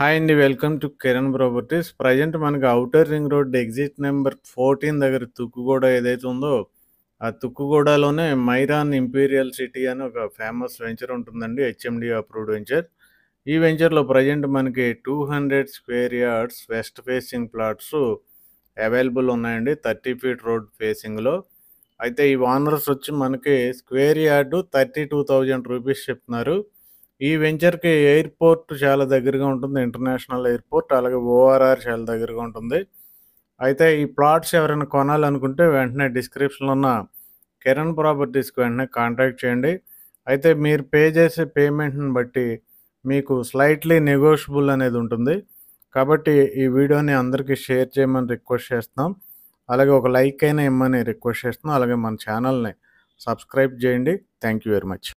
hi అండి welcome to Kiran properties present మనకు outer ring road exit number fourteen దగ్గర తుక్కుగూడ ఏదైతే ఉందో ఆ తుక్కుగూడలోనే మైరాన్ ఇంపీరియల్ సిటీ అని ఒక ఫేమస్ వెంచర్ ఉంటుందండి హెచ్ఎండి అప్రూవ్డ్ వెంచర్ ఈ వెంచర్లో ప్రజెంట్ మనకి two hundred square yards west facing plots available ఉన్నాయండి థర్టీ ఫీట్ రోడ్ ఫేసింగ్లో అయితే ఈ ఓనర్స్ వచ్చి మనకి square yard thirty two thousand rupees చెప్తున్నారు ఈ వెంచర్కి ఎయిర్పోర్ట్ చాలా దగ్గరగా ఉంటుంది ఇంటర్నేషనల్ ఎయిర్పోర్ట్ అలాగే ఓఆర్ఆర్ చాలా దగ్గరగా ఉంటుంది అయితే ఈ ప్లాట్స్ ఎవరైనా కొనాలనుకుంటే వెంటనే డిస్క్రిప్షన్లో ఉన్న కిరణ్ ప్రాపర్టీస్కి వెంటనే కాంటాక్ట్ చేయండి అయితే మీరు పే చేసే పేమెంట్ని బట్టి మీకు స్లైట్లీ నెగోషియబుల్ అనేది ఉంటుంది కాబట్టి ఈ వీడియోని అందరికీ షేర్ చేయమని రిక్వెస్ట్ చేస్తున్నాం అలాగే ఒక లైక్ అయినా ఇమ్మని రిక్వెస్ట్ చేస్తున్నాం అలాగే మన ఛానల్ని సబ్స్క్రైబ్ చేయండి థ్యాంక్ యూ వెరీ మచ్